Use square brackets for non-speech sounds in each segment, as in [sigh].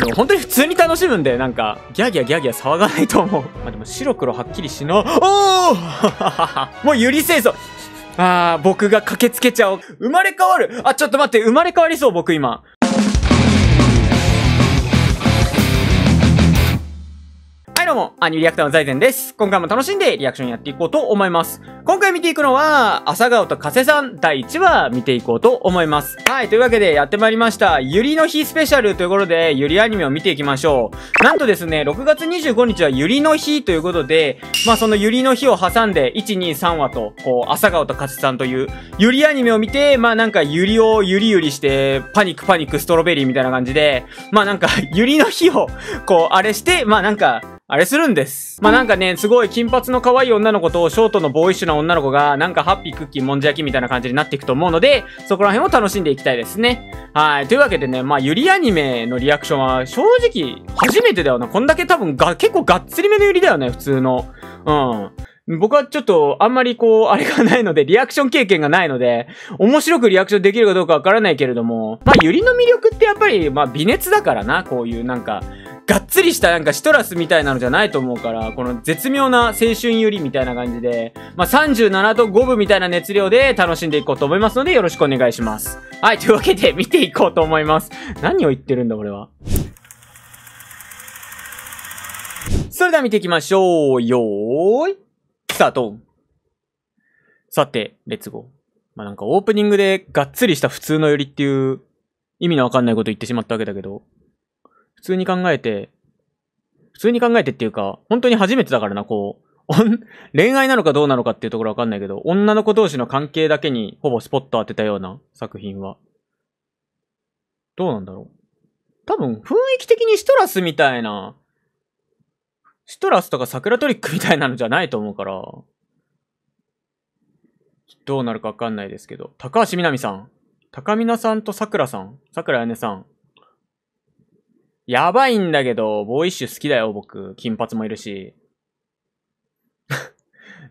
の、本当に普通に楽しむんで、なんか、ギャーギャーギャーギャー騒がないと思う。[laughs] まあ、でも白黒はっきりしな、おー [laughs] もうゆり清楚あー、僕が駆けつけちゃおう。生まれ変わるあ、ちょっと待って、生まれ変わりそう、僕今。どうも、アニリアクターの財前です。今回も楽しんでリアクションやっていこうと思います。今回見ていくのは、朝顔と加瀬さん第1話見ていこうと思います。はい、というわけでやってまいりました、ゆりの日スペシャルということで、ゆりアニメを見ていきましょう。なんとですね、6月25日はゆりの日ということで、まあそのゆりの日を挟んで、1、2、3話と、こう、朝顔と加瀬さんという、ゆりアニメを見て、まあなんかゆりをゆりゆりして、パニックパニックストロベリーみたいな感じで、まあなんか、ゆりの日を、こう、あれして、まあなんか、あれするんです。まあ、なんかね、すごい金髪の可愛い女の子とショートのボーイッシュな女の子が、なんかハッピークッキーもんじゃ焼きみたいな感じになっていくと思うので、そこら辺を楽しんでいきたいですね。はい。というわけでね、まあ、ゆりアニメのリアクションは正直初めてだよな。こんだけ多分が、結構がっつりめのゆりだよね、普通の。うん。僕はちょっと、あんまりこう、あれがないので、リアクション経験がないので、面白くリアクションできるかどうかわからないけれども、まあ、ゆりの魅力ってやっぱり、まあ、微熱だからな、こういうなんか、がっつりしたなんかシトラスみたいなのじゃないと思うから、この絶妙な青春ゆりみたいな感じで、まあ、37度5分みたいな熱量で楽しんでいこうと思いますので、よろしくお願いします。はい、というわけで見ていこうと思います。何を言ってるんだ、俺は。それでは見ていきましょう。よーい、スタート。さて、レッツゴー。まあ、なんかオープニングでがっつりした普通のよりっていう意味のわかんないこと言ってしまったわけだけど、普通に考えて、普通に考えてっていうか、本当に初めてだからな、こう、恋愛なのかどうなのかっていうところわかんないけど、女の子同士の関係だけにほぼスポット当てたような作品は。どうなんだろう。多分、雰囲気的にシトラスみたいな、シトラスとか桜トリックみたいなのじゃないと思うから、どうなるかわかんないですけど。高橋みなみさん。高みなさんと桜さん。桜やねさん。やばいんだけど、ボーイッシュ好きだよ、僕。金髪もいるし。[laughs]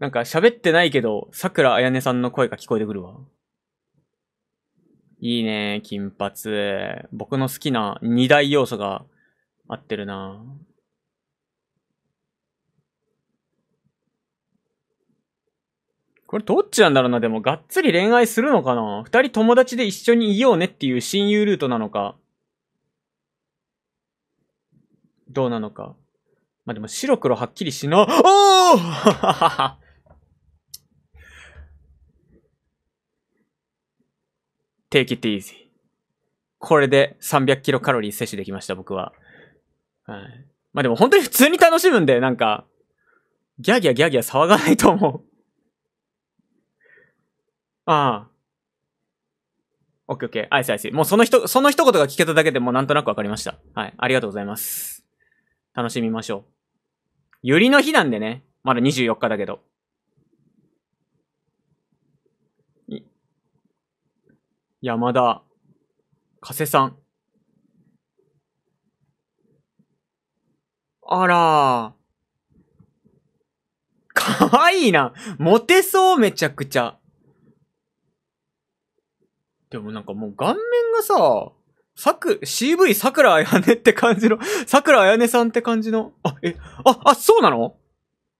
なんか喋ってないけど、桜彩音さんの声が聞こえてくるわ。いいね、金髪。僕の好きな二大要素が合ってるな。これどっちなんだろうな、でも、がっつり恋愛するのかな二人友達で一緒にいようねっていう親友ルートなのか。どうなのか。まあ、でも白黒はっきりしな、おー [laughs] Take it easy. これで300キロカロリー摂取できました、僕は。はい。まあ、でも本当に普通に楽しむんで、なんか、ギャギャギャギャ騒がないと思う。ああ。オッケーオッケー。アイスアイス。もうその人、その一言が聞けただけでもうなんとなくわかりました。はい。ありがとうございます。楽しみましょう。ゆりの日なんでね。まだ24日だけど。山田、加瀬さん。あらかわいいな。モテそう、めちゃくちゃ。でもなんかもう顔面がさ、さく、CV 桜あやねって感じの、桜あやねさんって感じの、あ、え、あ、あ、そうなの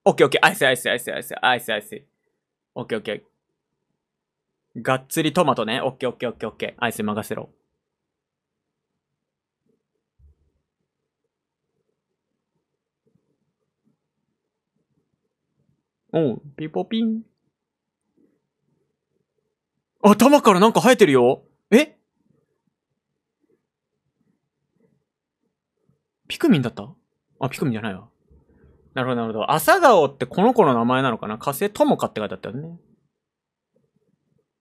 オッケーオッケー、アイスアイスアイスアイスアイスアイス。オッケーオッケー。がっつりトマトね。オッケーオッケーオッケーオッケー。アイス任せろ。おう、ピポピン。頭からなんか生えてるよ。えピクミンだったあ、ピクミンじゃないわ。なるほど、なるほど。朝顔ってこの子の名前なのかな火星友かって書いてあったよね。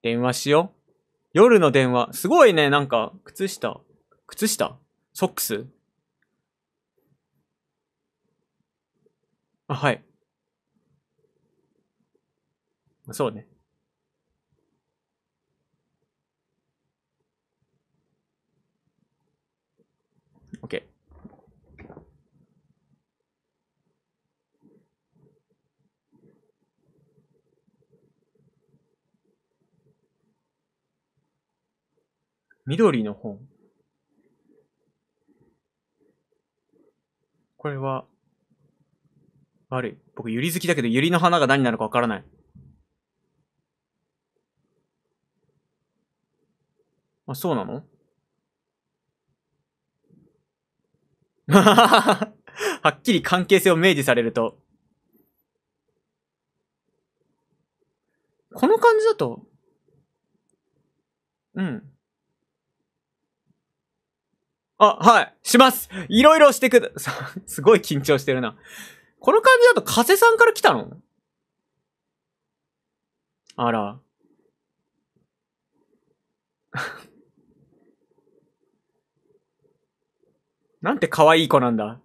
電話しよう。夜の電話。すごいね、なんか、靴下。靴下ソックスあ、はい。そうね。緑の本。これは、悪い。僕、ユリ好きだけど、ユリの花が何なのかわからない。あ、そうなの [laughs] はっきり関係性を明示されると。この感じだと、うん。あ、はい、しますいろいろしてくだ、[laughs] すごい緊張してるな。この感じだと、加瀬さんから来たのあら。[laughs] なんて可愛い子なんだ。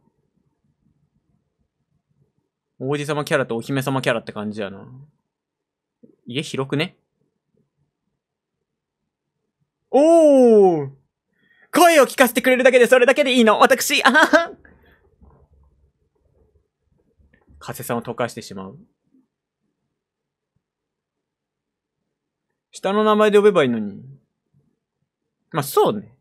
王子様キャラとお姫様キャラって感じやな。家広くねおー声を聞かせてくれるだけでそれだけでいいの。私、あはは。風さんを溶かしてしまう。下の名前で呼べばいいのに。まあ、そうね。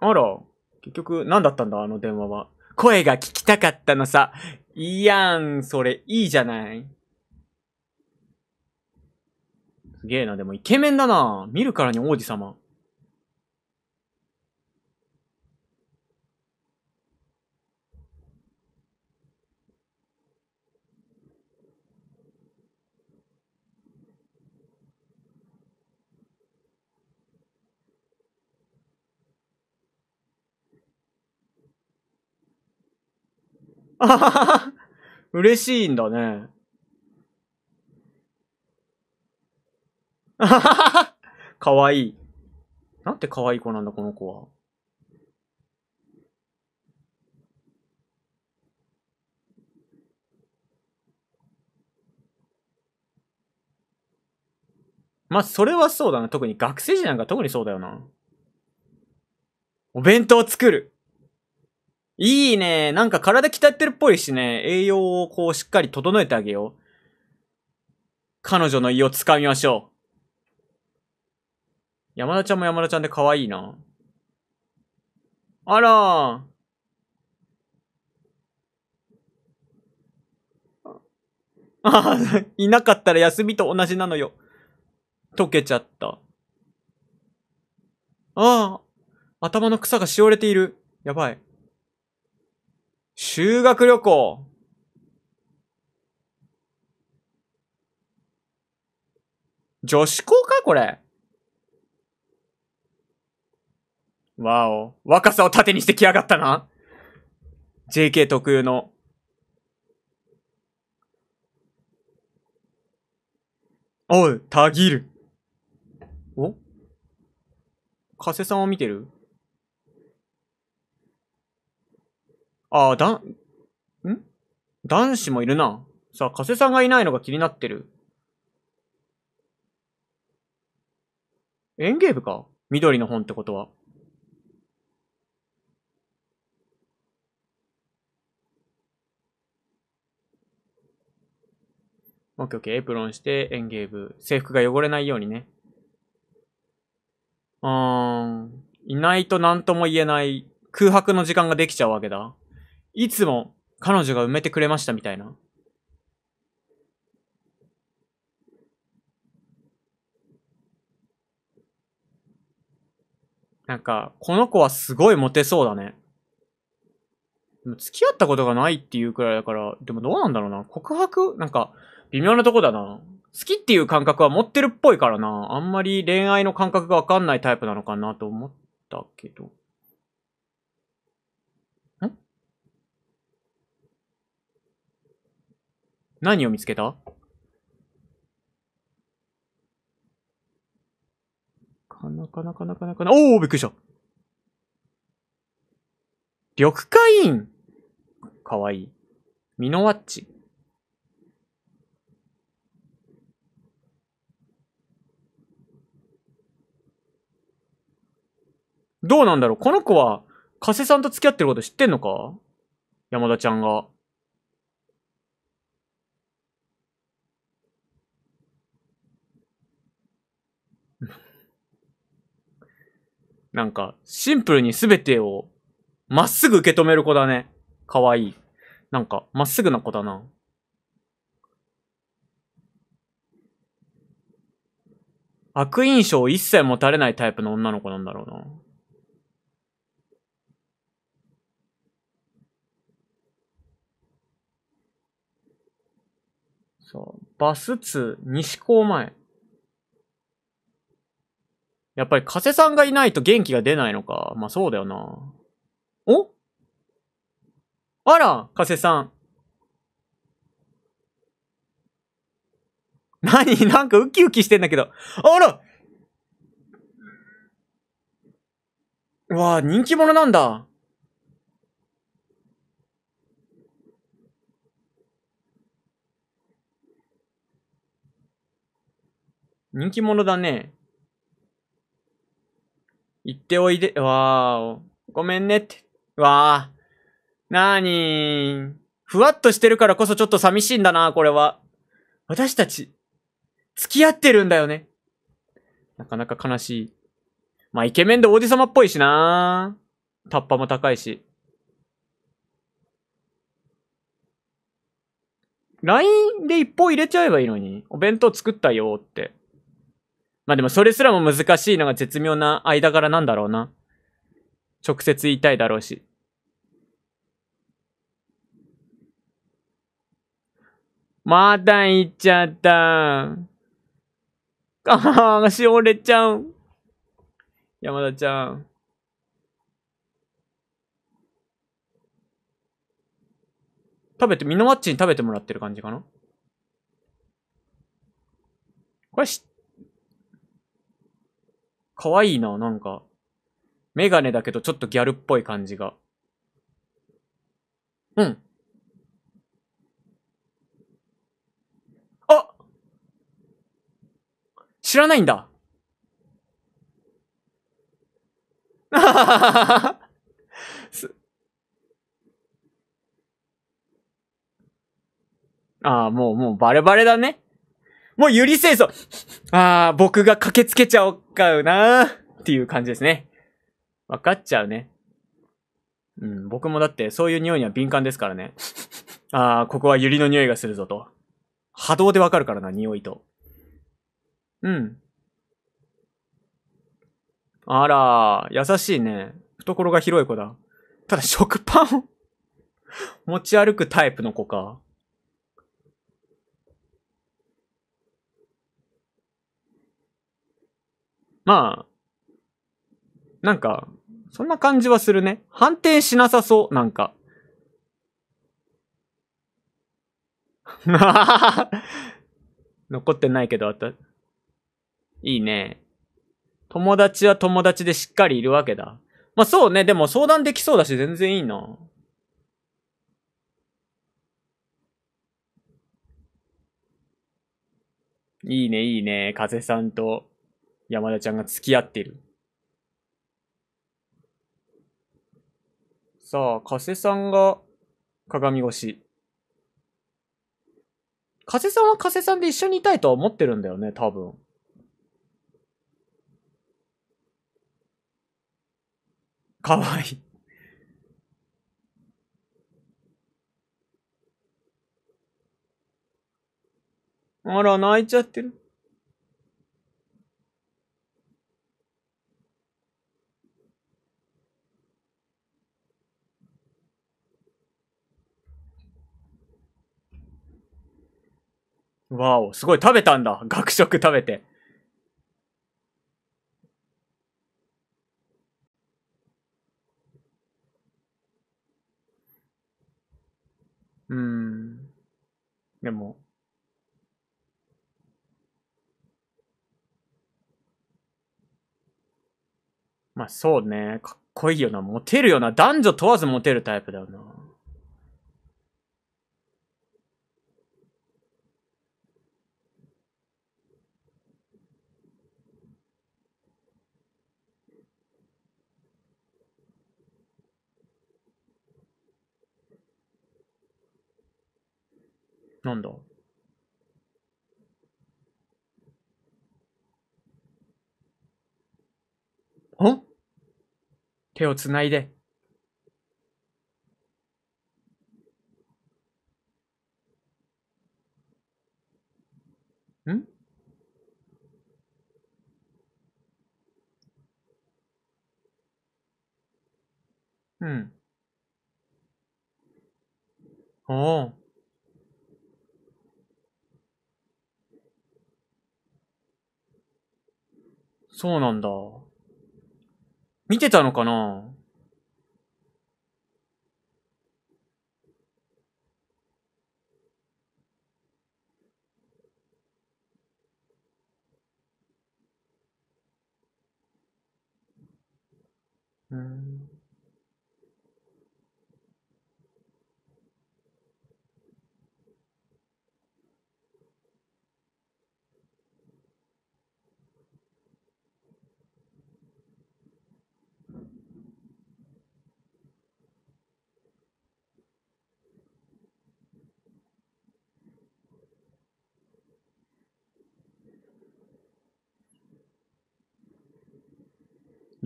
あら、結局、何だったんだ、あの電話は。声が聞きたかったのさ。いやん、それ、いいじゃない。すげえな、でもイケメンだな見るからに王子様。あははは嬉しいんだね。かわいい。なんてかわいい子なんだ、この子は。まあ、それはそうだな。特に学生時なんか特にそうだよな。お弁当作る。いいね。なんか体鍛えてるっぽいしね。栄養をこうしっかり整えてあげよう。彼女の胃をつかみましょう。山田ちゃんも山田ちゃんで可愛いな。あらあ、[laughs] いなかったら休みと同じなのよ。溶けちゃった。ああ、頭の草がしおれている。やばい。修学旅行。女子校かこれ。わお。若さを盾にしてきやがったな。JK 特有の。おう、たぎる。お加瀬さんを見てるああ、だん、ん男子もいるな。さあ、加瀬さんがいないのが気になってる。園芸部か緑の本ってことは。オッケーオッケー。エプロンして、園芸部。制服が汚れないようにね。うーん。いないと何とも言えない空白の時間ができちゃうわけだ。いつも彼女が埋めてくれましたみたいな。なんか、この子はすごいモテそうだね。でも付き合ったことがないっていうくらいだから、でもどうなんだろうな。告白なんか、微妙なとこだな。好きっていう感覚は持ってるっぽいからな。あんまり恋愛の感覚がわかんないタイプなのかなと思ったけど。ん何を見つけたかなかなかなかなかな。おおびっくりした緑化委員。かわいい。ミノワッチ。どうなんだろうこの子は、加瀬さんと付き合ってること知ってんのか山田ちゃんが。[laughs] なんか、シンプルに全てをまっすぐ受け止める子だね。かわいい。なんか、まっすぐな子だな。悪印象を一切持たれないタイプの女の子なんだろうな。そう。バス通、西高前。やっぱり加瀬さんがいないと元気が出ないのか。まあそうだよな。おあら、加瀬さん。[laughs] 何なんかウキウキしてんだけど。あらわあ、人気者なんだ。人気者だね。行っておいで、わあ、ごめんねって。わあ。なーにー。ふわっとしてるからこそちょっと寂しいんだな、これは。私たち、付き合ってるんだよね。なかなか悲しい。まあ、イケメンで王子様っぽいしなタッパも高いし。LINE で一方入れちゃえばいいのに。お弁当作ったよって。まあでもそれすらも難しいのが絶妙な間柄なんだろうな。直接言いたいだろうし。また行っちゃった。ああ、しおれちゃう。山田ちゃん。食べて、ミノマッチに食べてもらってる感じかなこれし、かわいいな、なんか。メガネだけどちょっとギャルっぽい感じが。うん。知らないんだ。あはははは。ああ、もう、もうバレバレだね。もうゆり清掃。ああ、僕が駆けつけちゃおっかうなっていう感じですね。わかっちゃうね。うん、僕もだってそういう匂いには敏感ですからね。ああ、ここはゆりの匂いがするぞと。波動でわかるからな、匂いと。うん。あら、優しいね。懐が広い子だ。ただ食パンを [laughs] 持ち歩くタイプの子か。まあ、なんか、そんな感じはするね。反転しなさそう、なんか。[laughs] 残ってないけど、あた、いいね。友達は友達でしっかりいるわけだ。まあ、そうね。でも相談できそうだし、全然いいな。いいね、いいね。風さんと山田ちゃんが付き合ってる。さあ、加瀬さんが鏡越し。加瀬さんは加瀬さんで一緒にいたいとは思ってるんだよね、多分。かわいい。あら、泣いちゃってる。わお、すごい食べたんだ。学食食べて。そうね。かっこいいよな。モテるよな。男女問わずモテるタイプだよな。なんだ手をつないでんうん。おお。そうなんだ。見てたのかなうん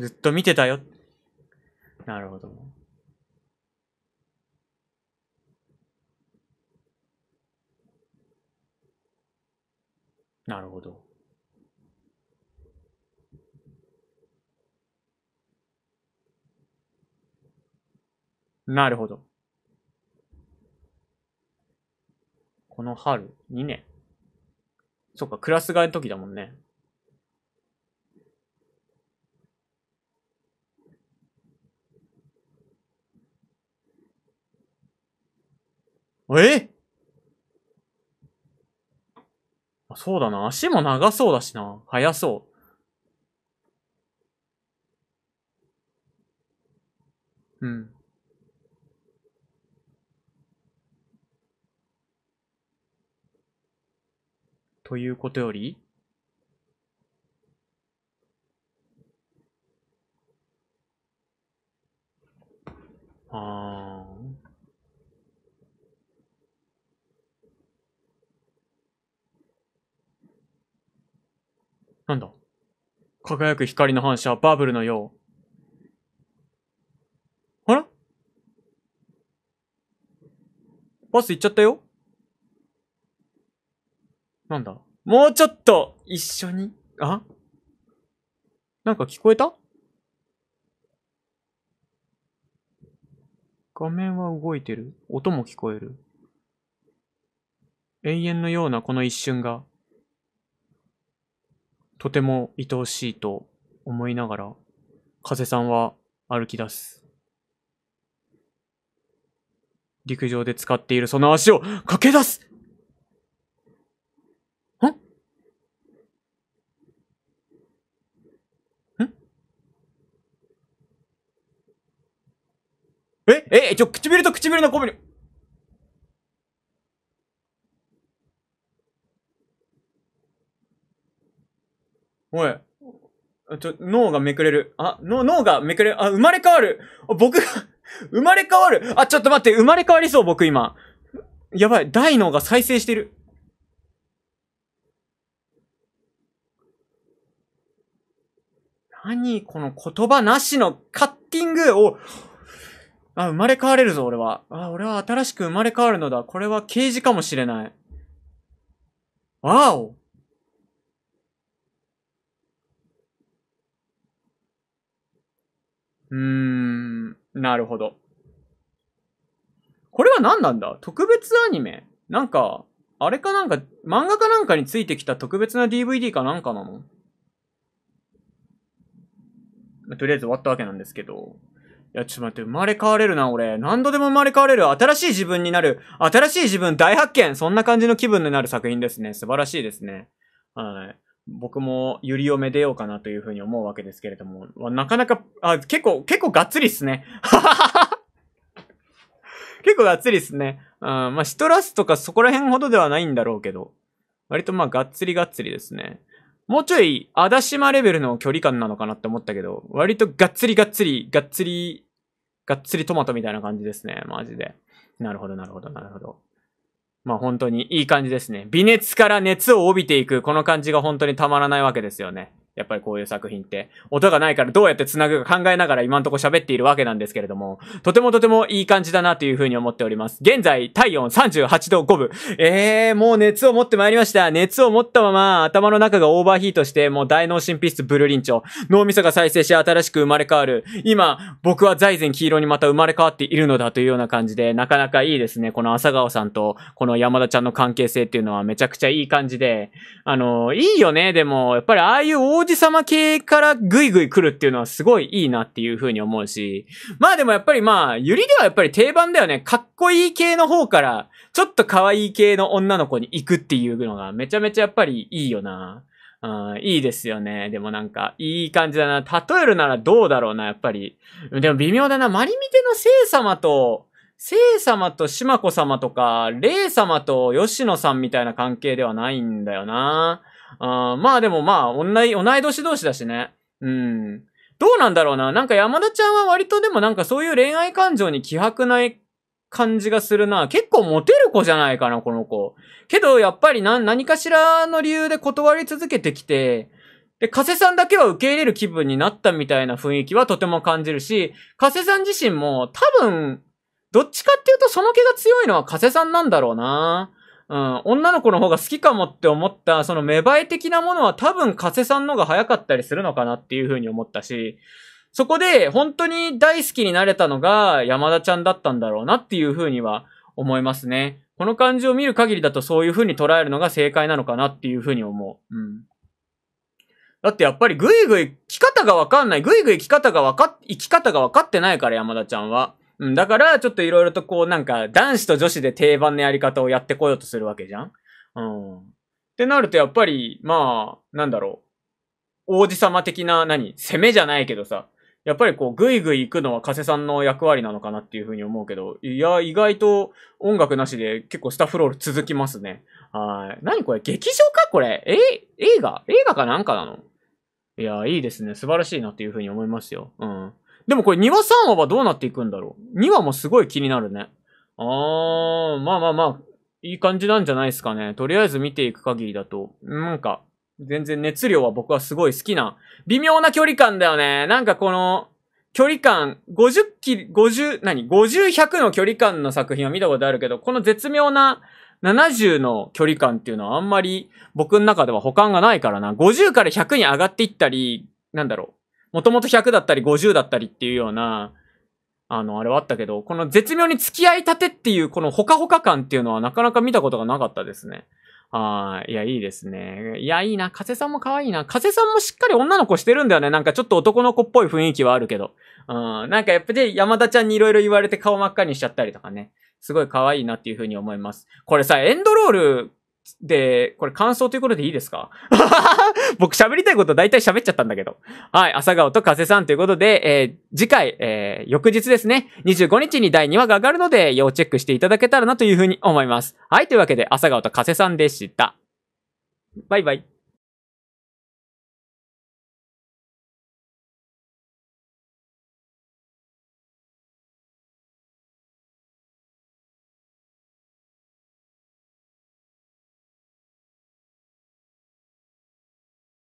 ずっと見てたよ。なるほど。なるほど。なるほど。この春、2年。そっか、クラス替えの時だもんね。えそうだな。足も長そうだしな。速そう。うん。ということより輝く光の反射、バブルのよう。あらバスいっちゃったよなんだもうちょっと一緒にあなんか聞こえた画面は動いてる。音も聞こえる。永遠のようなこの一瞬がとても愛おしいと思いながら、風さんは歩き出す。陸上で使っているその足を駆け出すんんええちょ、唇と唇のコンビおい。ちょ、脳がめくれる。あ、脳がめくれる。あ、生まれ変わる。あ僕が [laughs] 生まれ変わる。あ、ちょっと待って、生まれ変わりそう、僕今。やばい、大脳が再生してる。何この言葉なしのカッティングを、あ、生まれ変われるぞ、俺は。あ、俺は新しく生まれ変わるのだ。これは刑事かもしれない。わおうーん、なるほど。これは何なんだ特別アニメなんか、あれかなんか、漫画かなんかについてきた特別な DVD かなんかなのとりあえず終わったわけなんですけど。いや、ちょっと待って、生まれ変われるな、俺。何度でも生まれ変われる。新しい自分になる。新しい自分大発見そんな感じの気分になる作品ですね。素晴らしいですね。はい。僕もユリをめでようかなというふうに思うわけですけれども、なかなか、あ、結構、結構がっつりっすね。[laughs] 結構がっつりっすね。うん、まあ、シトラスとかそこら辺ほどではないんだろうけど、割とまあ、がっつりがっつりですね。もうちょい、あだしまレベルの距離感なのかなって思ったけど、割とがっつりがっつり、がっつり、がっつりトマトみたいな感じですね。マジで。なるほど、なるほど、なるほど。まあ本当にいい感じですね。微熱から熱を帯びていく、この感じが本当にたまらないわけですよね。やっぱりこういう作品って、音がないからどうやって繋ぐか考えながら今んとこ喋っているわけなんですけれども、とてもとてもいい感じだなというふうに思っております。現在、体温38度5分。えー、もう熱を持ってまいりました。熱を持ったまま、頭の中がオーバーヒートして、もう大脳神秘質ブルーリンチョ。脳みそが再生し、新しく生まれ変わる。今、僕は財前黄色にまた生まれ変わっているのだというような感じで、なかなかいいですね。この朝顔さんと、この山田ちゃんの関係性っていうのはめちゃくちゃいい感じで。あの、いいよね。でも、やっぱりああいう王子様系からグイグイ来るっていうのはすごいいいなっていう風に思うし、まあでもやっぱりまあ、ゆりではやっぱり定番だよね。かっこいい系の方から、ちょっと可愛い系の女の子に行くっていうのがめちゃめちゃやっぱりいいよな。うん、いいですよね。でもなんか、いい感じだな。例えるならどうだろうな、やっぱり。でも微妙だな。マリミテの聖様と、聖様と島子様とか、霊様と吉野さんみたいな関係ではないんだよな。あまあでもまあ、同い、同い年同士だしね。うん。どうなんだろうな。なんか山田ちゃんは割とでもなんかそういう恋愛感情に希薄ない感じがするな。結構モテる子じゃないかな、この子。けど、やっぱり何、何かしらの理由で断り続けてきて、で、加瀬さんだけは受け入れる気分になったみたいな雰囲気はとても感じるし、加瀬さん自身も多分、どっちかっていうとその気が強いのは加瀬さんなんだろうな。うん、女の子の方が好きかもって思った、その芽生え的なものは多分加瀬さんのが早かったりするのかなっていう風に思ったし、そこで本当に大好きになれたのが山田ちゃんだったんだろうなっていう風には思いますね。この感じを見る限りだとそういう風に捉えるのが正解なのかなっていう風に思う。うん。だってやっぱりぐいぐい、生き方がわかんない。ぐいぐい生き方がわか、生き方がわかってないから山田ちゃんは。うん、だから、ちょっといろいろとこう、なんか、男子と女子で定番のやり方をやってこようとするわけじゃんうん。ってなると、やっぱり、まあ、なんだろう。王子様的な、何攻めじゃないけどさ。やっぱりこう、ぐいぐい行くのは加瀬さんの役割なのかなっていうふうに思うけど、いや、意外と音楽なしで結構スタッフロール続きますね。はい。何これ劇場かこれえ映画映画かなんかなのいや、いいですね。素晴らしいなっていうふうに思いますよ。うん。でもこれ2話3話はどうなっていくんだろう ?2 話もすごい気になるね。あー、まあまあまあ、いい感じなんじゃないですかね。とりあえず見ていく限りだと、なんか、全然熱量は僕はすごい好きな、微妙な距離感だよね。なんかこの、距離感、50キロ、50、何 ?50、100の距離感の作品は見たことあるけど、この絶妙な70の距離感っていうのはあんまり僕の中では保管がないからな。50から100に上がっていったり、なんだろう。もともと100だったり50だったりっていうような、あの、あれはあったけど、この絶妙に付き合いたてっていうこのほかほか感っていうのはなかなか見たことがなかったですね。ああ、いや、いいですね。いや、いいな。瀬さんも可愛いな。瀬さんもしっかり女の子してるんだよね。なんかちょっと男の子っぽい雰囲気はあるけど。うん。なんかやっぱり山田ちゃんに色々言われて顔真っ赤にしちゃったりとかね。すごい可愛いなっていうふうに思います。これさ、エンドロール、で、これ感想ということでいいですか [laughs] 僕喋りたいこと大体喋っちゃったんだけど。はい、朝顔と風さんということで、えー、次回、えー、翌日ですね、25日に第2話が上がるので、要チェックしていただけたらなというふうに思います。はい、というわけで、朝顔と風さんでした。バイバイ。